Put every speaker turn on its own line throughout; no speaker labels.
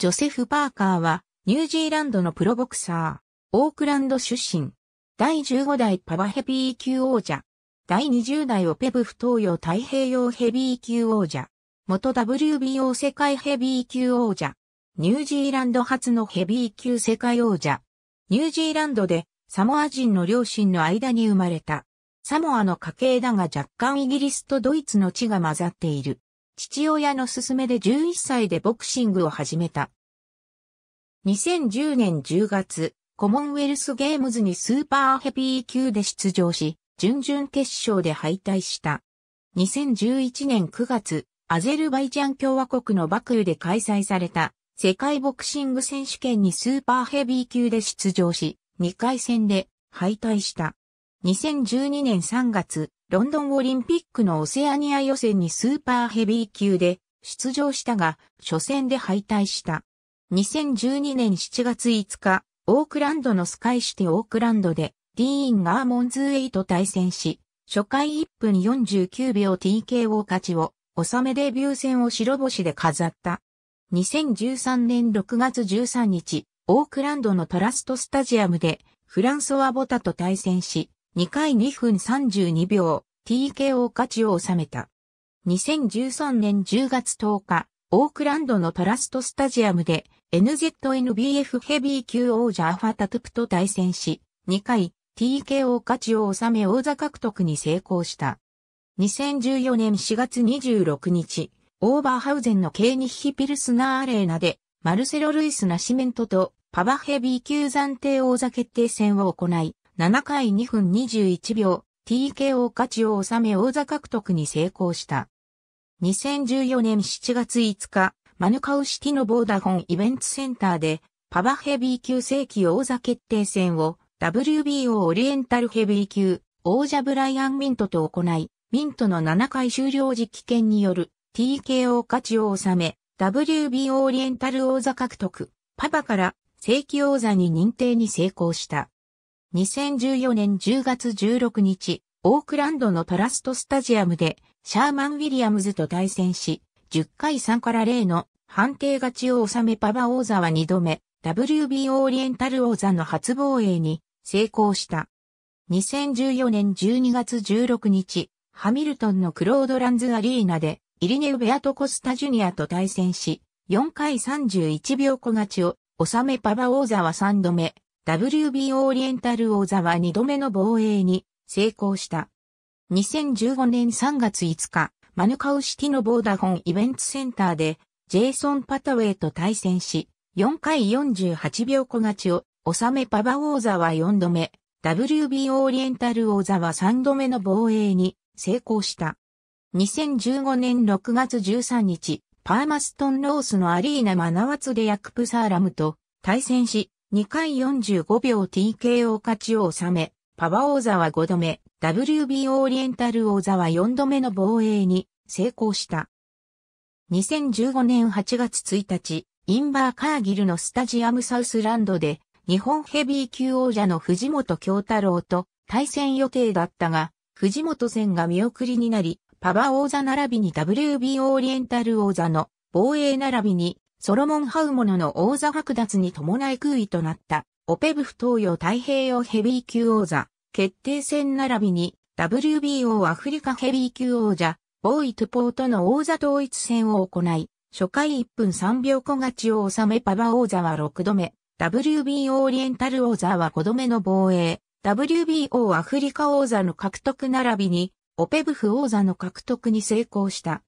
ジョセフ・パーカーは、ニュージーランドのプロボクサー、オークランド出身、第15代パワヘビー級王者、第20代オペブ不東洋太平洋ヘビー級王者、元 WBO 世界ヘビー級王者、ニュージーランド初のヘビー級世界王者、ニュージーランドでサモア人の両親の間に生まれた。サモアの家系だが若干イギリスとドイツの地が混ざっている。父親の勧めで11歳でボクシングを始めた。2010年10月、コモンウェルスゲームズにスーパーヘビー級で出場し、準々決勝で敗退した。2011年9月、アゼルバイジャン共和国のバクーで開催された世界ボクシング選手権にスーパーヘビー級で出場し、2回戦で敗退した。2012年3月、ロンドンオリンピックのオセアニア予選にスーパーヘビー級で出場したが、初戦で敗退した。2012年7月5日、オークランドのスカイシティオークランドで、ディーン・ガーモンズ・エイと対戦し、初回1分49秒 TKO 勝ちを、納めデビュー戦を白星で飾った。2013年6月13日、オークランドのトラストスタジアムで、フランソワ・ボタと対戦し、2回2分32秒、TKO 勝ちを収めた。2013年10月10日、オークランドのトラストスタジアムで NZNBF ヘビー級王者アファタトゥプと対戦し、2回 TKO 勝ちを収め王座獲得に成功した。2014年4月26日、オーバーハウゼンのケーニッヒピルスナーアレーナで、マルセロ・ルイス・ナシメントとパワヘビー級暫定王座決定戦を行い、7回2分21秒、TKO 価値を収め王座獲得に成功した。2014年7月5日、マヌカウシティのボーダフォンイベントセンターで、パワヘビー級正規王座決定戦を WBO オリエンタルヘビー級王者ブライアン・ミントと行い、ミントの7回終了時期権による TKO 価値を収め、WBO オリエンタル王座獲得、パパから正規王座に認定に成功した。2014年10月16日、オークランドのトラストスタジアムで、シャーマン・ウィリアムズと対戦し、10回3から0の判定勝ちを収めパバ王座は2度目、WB オリエンタル王座の初防衛に成功した。2014年12月16日、ハミルトンのクロードランズアリーナで、イリネウ・ベアト・コスタ・ジュニアと対戦し、4回31秒小勝ちを収めパバ王座は3度目、WB オリエンタル王座は2度目の防衛に成功した。2015年3月5日、マヌカウシティのボーダフォンイベントセンターで、ジェイソン・パタウェイと対戦し、4回48秒小勝ちを収めパバ王座は4度目、WB オリエンタル王座は3度目の防衛に成功した。2015年6月13日、パーマストンロースのアリーナマナワツでヤクプサーラムと対戦し、2回45秒 TKO 勝ちを収め、パワー王座は5度目、WB オリエンタル王座は4度目の防衛に成功した。2015年8月1日、インバーカーギルのスタジアムサウスランドで、日本ヘビー級王者の藤本京太郎と対戦予定だったが、藤本戦が見送りになり、パワー王座並びに WB オリエンタル王座の防衛並びにソロモンハウモノの王座剥奪に伴い空位となった、オペブフ東洋太平洋ヘビー級王座、決定戦並びに、WBO アフリカヘビー級王者、ボーイトゥポーとの王座統一戦を行い、初回1分3秒小勝ちを収めパバ王座は6度目、WBO オリエンタル王座は5度目の防衛、WBO アフリカ王座の獲得並びに、オペブフ王座の獲得に成功した。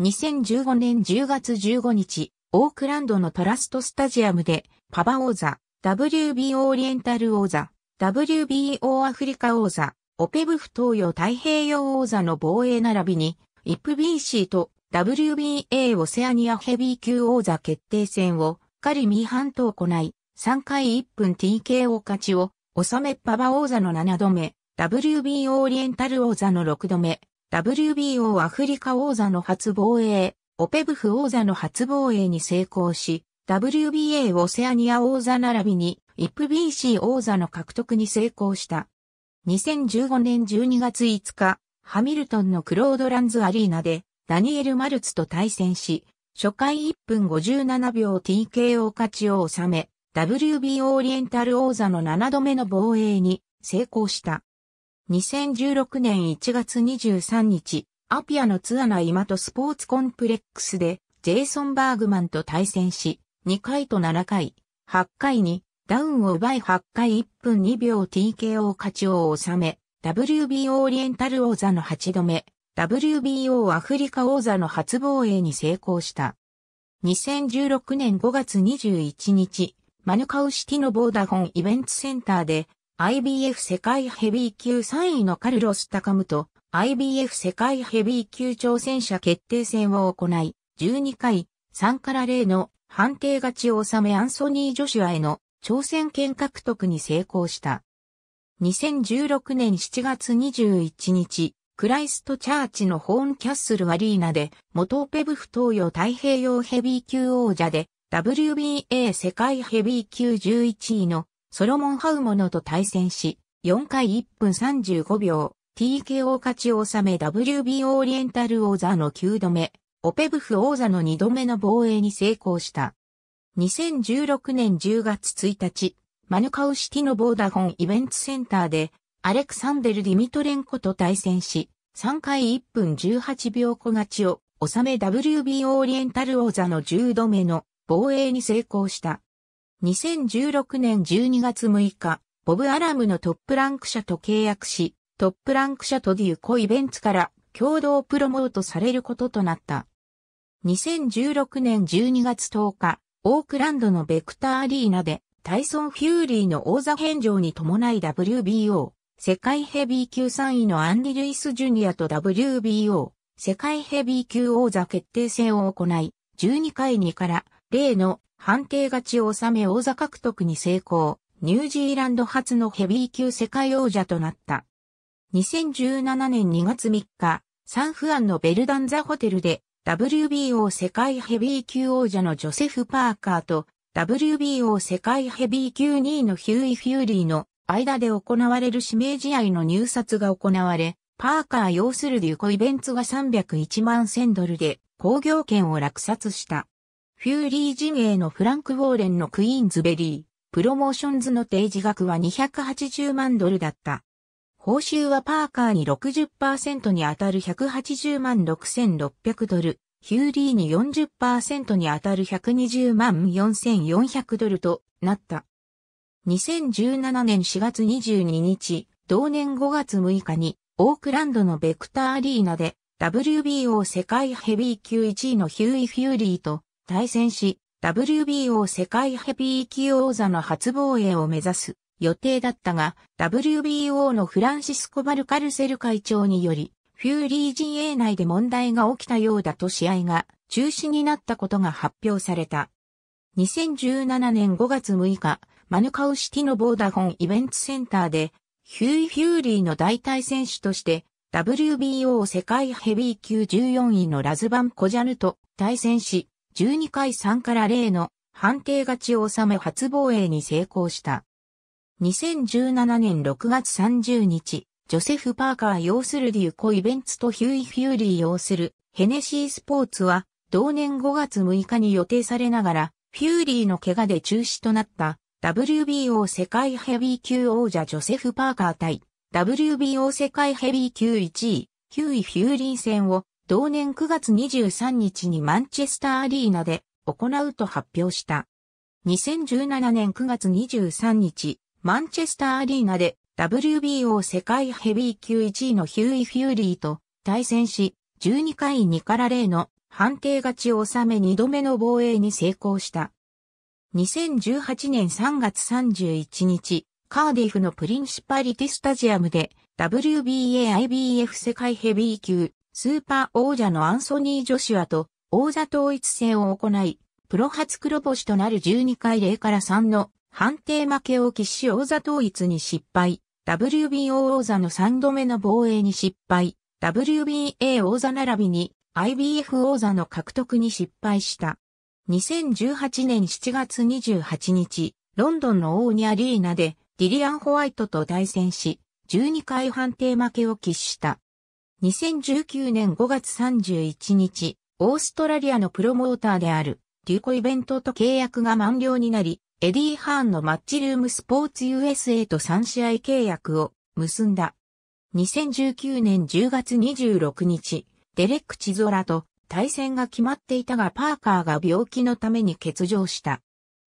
2015年10月15日、オークランドのトラストスタジアムで、パバ王座、WBO オリエンタル王座、WBO アフリカ王座、オペブフ東洋太平洋王座の防衛並びに、IPBC と WBA オセアニアヘビー級王座決定戦を、カリミー半島行い、3回1分 TKO 勝ちを、収めパバ王座の7度目、WBO オリエンタル王座の6度目、WBO アフリカ王座の初防衛、オペブフ王座の初防衛に成功し、WBA オセアニア王座並びに IPBC 王座の獲得に成功した。2015年12月5日、ハミルトンのクロードランズアリーナでダニエル・マルツと対戦し、初回1分57秒 TKO 勝ちを収め、WBO オリエンタル王座の7度目の防衛に成功した。2016年1月23日、アピアのツアナ今とスポーツコンプレックスで、ジェイソン・バーグマンと対戦し、2回と7回、8回に、ダウンを奪い8回1分2秒 TKO 勝ちを収め、WBO オリエンタル王座の8度目、WBO アフリカ王座の初防衛に成功した。2016年5月21日、マヌカウシティのボーダフォンイベントセンターで IBF 世界ヘビー級3位のカルロス・タカムと IBF 世界ヘビー級挑戦者決定戦を行い、12回3から0の判定勝ちを収めアンソニー・ジョシュアへの挑戦権獲得に成功した。2016年7月21日、クライストチャーチのホーンキャッスルアリーナで、元ペブフ東洋太平洋ヘビー級王者で、WBA 世界ヘビー級11位のソロモン・ハウモノと対戦し、4回1分35秒、TKO 勝ちを収め WBO オリエンタル王座の9度目、オペブフ王座の2度目の防衛に成功した。2016年10月1日、マヌカウシティのボーダフォンイベントセンターで、アレクサンデル・ディミトレンコと対戦し、3回1分18秒小勝ちを収め WBO オリエンタル王座の10度目の防衛に成功した。2016年12月6日、ボブ・アラムのトップランク社と契約し、トップランク社とデューコイベンツから共同プロモートされることとなった。2016年12月10日、オークランドのベクターアリーナで、タイソン・フューリーの王座返上に伴い WBO、世界ヘビー級3位のアンディ・ルイス・ジュニアと WBO、世界ヘビー級王座決定戦を行い、12回2から例の判定勝ちを収め王座獲得に成功、ニュージーランド初のヘビー級世界王者となった。2017年2月3日、サンフアンのベルダンザホテルで WBO 世界ヘビー級王者のジョセフ・パーカーと WBO 世界ヘビー級2位のヒューイ・フューリーの間で行われる指名試合の入札が行われ、パーカー要するデュコイベンツが301万1000ドルで工業権を落札した。フューリー陣営のフランク・ウォーレンのクイーンズベリー、プロモーションズの提示額は280万ドルだった。報酬はパーカーに60%に当たる180万6600ドル、ヒューリーに40%に当たる120万4400ドルとなった。2017年4月22日、同年5月6日に、オークランドのベクターアリーナで、WBO 世界ヘビー級1位のヒューイ・フューリーと、対戦し、WBO 世界ヘビー級王座の初防衛を目指す予定だったが、WBO のフランシスコ・バルカルセル会長により、フューリー陣営内で問題が起きたようだと試合が中止になったことが発表された。2017年5月6日、マヌカウシティのボーダフォンイベントセンターで、ヒューイ・フューリーの代替選手として、WBO 世界ヘビー級14位のラズバン・コジャヌと対戦し、12回3から0の判定勝ちを収め初防衛に成功した。2017年6月30日、ジョセフ・パーカー擁するデュコ・イベンツとヒューイ・フューリー擁するヘネシースポーツは同年5月6日に予定されながら、フューリーの怪我で中止となった WBO 世界ヘビー級王者ジョセフ・パーカー対 WBO 世界ヘビー級1位、ヒューイ・フューリー戦を同年9月23日にマンチェスターアリーナで行うと発表した。2017年9月23日、マンチェスターアリーナで WBO 世界ヘビー級1位のヒューイ・フューリーと対戦し、12回2から0の判定勝ちを収め2度目の防衛に成功した。2018年3月31日、カーディフのプリンシパリティスタジアムで WBA IBF 世界ヘビー級スーパー王者のアンソニー・ジョシュアと王座統一戦を行い、プロ初黒星となる12回0から3の判定負けを喫し王座統一に失敗、WBO 王座の3度目の防衛に失敗、WBA 王座並びに IBF 王座の獲得に失敗した。2018年7月28日、ロンドンのオーニアリーナでディリアン・ホワイトと対戦し、12回判定負けを喫した。2019年5月31日、オーストラリアのプロモーターである、デュコイベントと契約が満了になり、エディ・ハーンのマッチルームスポーツ USA と3試合契約を結んだ。2019年10月26日、デレック・チゾラと対戦が決まっていたがパーカーが病気のために欠場した。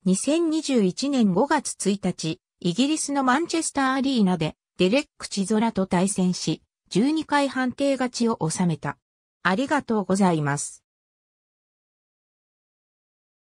2021年5月1日、イギリスのマンチェスターアリーナでデレック・チゾラと対戦し、12回判定勝ちを収めた。ありがとうございます。